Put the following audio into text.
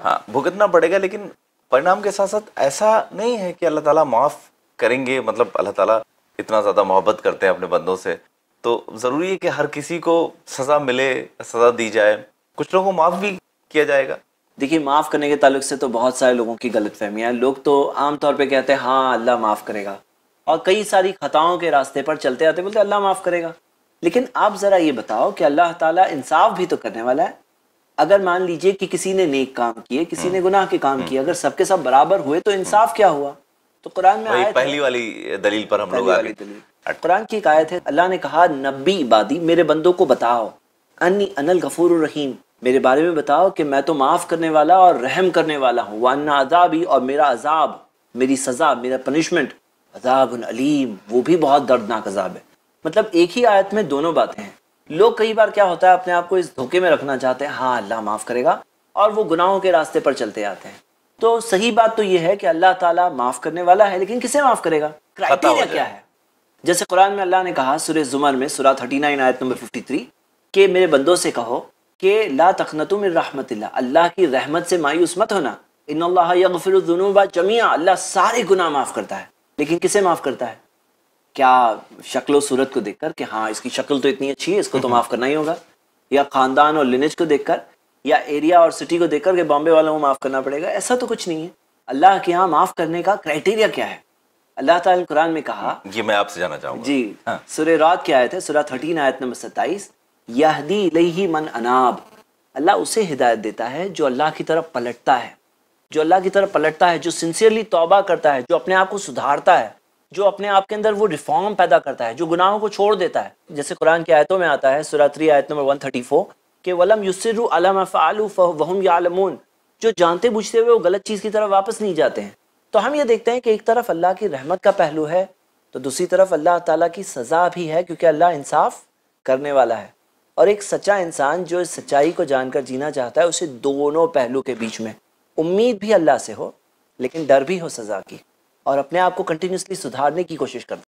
हाँ भुगतना पड़ेगा लेकिन परिणाम के साथ साथ ऐसा नहीं है कि अल्लाह ताला माफ करेंगे मतलब अल्लाह ताला इतना ज़्यादा मोहब्बत करते हैं अपने बंदों से तो ज़रूरी है कि हर किसी को सज़ा मिले सज़ा दी जाए कुछ लोगों को माफ़ भी किया जाएगा देखिए माफ़ करने के ताल्लुक से तो बहुत सारे लोगों की गलत फहमियाँ लोग तो आमतौर पर कहते हैं हाँ अल्लाह माफ़ करेगा और कई सारी खताओं के रास्ते पर चलते आते बोलते अल्लाह माफ़ करेगा लेकिन आप ज़रा ये बताओ कि अल्लाह ताला इंसाफ भी तो करने वाला है अगर मान लीजिए कि किसी ने नेक काम किए किसी ने गुनाह के काम किए अगर सबके सब बराबर हुए तो इंसाफ क्या हुआ तो कुरान में आयत पहली वाली दलील पर हम लोग आ गए कुरान की एक आयत है अल्लाह ने कहा नबी इबादी मेरे बंदों को बताओ अन्नी अनल गफूर रहीम मेरे बारे में बताओ कि मैं तो माफ़ करने वाला और रहम करने वाला हूँ वाना अजाबी और मेरा अजाब मेरी सज़ा मेरा पनिशमेंट अजाब अलीम वो भी बहुत दर्दनाक अजाब है मतलब एक ही आयत में दोनों बातें हैं लोग कई बार क्या होता है अपने आप को इस धोखे में रखना चाहते हैं हाँ अल्लाह माफ़ करेगा और वो गुनाहों के रास्ते पर चलते आते हैं तो सही बात तो ये है कि अल्लाह ताला माफ़ करने वाला है लेकिन किसे माफ़ करेगा क्राइटेरिया क्या है जैसे कुरान में अल्लाह ने कहा सुर जुमर में सुरा थर्टी नाइन आयत नंबर फिफ्टी थ्री के मेरे बंदों से कहो कि ला तखनतुम रहमत अल्लाह की रहमत से मायूस मत होना इन गफिर जमीया अल्लाह सारे गुनाह माफ़ करता है लेकिन किसे माफ़ करता है क्या शक्ल सूरत को देखकर कि हाँ इसकी शक्ल तो इतनी अच्छी है इसको तो हम्म। माफ़ करना ही होगा या ख़ानदान और लिनेज को देखकर या एरिया और सिटी को देखकर के बॉम्बे वालों को माफ़ करना पड़ेगा ऐसा तो कुछ नहीं है अल्लाह के यहाँ माफ़ करने का क्राइटेरिया क्या है अल्लाह तुरान कुरान में कहा ये मैं आपसे जाना चाहूंगा जी हाँ। सुर रात के आयत है सुरा थर्टीन आयत नंबर सत्ताईस यहदी लही मन अनाब अल्लाह उसे हिदायत देता है जो अल्लाह की तरफ पलटता है जो अल्लाह की तरफ पलटता है जो सिंसियरली तौबा करता है जो अपने आप को सुधारता है जो अपने आप के अंदर वो रिफॉर्म पैदा करता है जो गुनाहों को छोड़ देता है जैसे कुरान की आयतों में आता है सुरात्री आयत नंबर 134 के वलम युसरु वहम यालमून जो जानते बूझते हुए वो गलत चीज़ की तरफ वापस नहीं जाते हैं तो हम ये देखते हैं कि एक तरफ अल्लाह की रहमत का पहलू है तो दूसरी तरफ अल्लाह ताली की सज़ा भी है क्योंकि अल्लाह इंसाफ करने वाला है और एक सच्चा इंसान जो इस सच्चाई को जानकर जीना चाहता है उसे दोनों पहलू के बीच में उम्मीद भी अल्लाह से हो लेकिन डर भी हो सज़ा की और अपने आप को कंटिन्यूसली सुधारने की कोशिश करते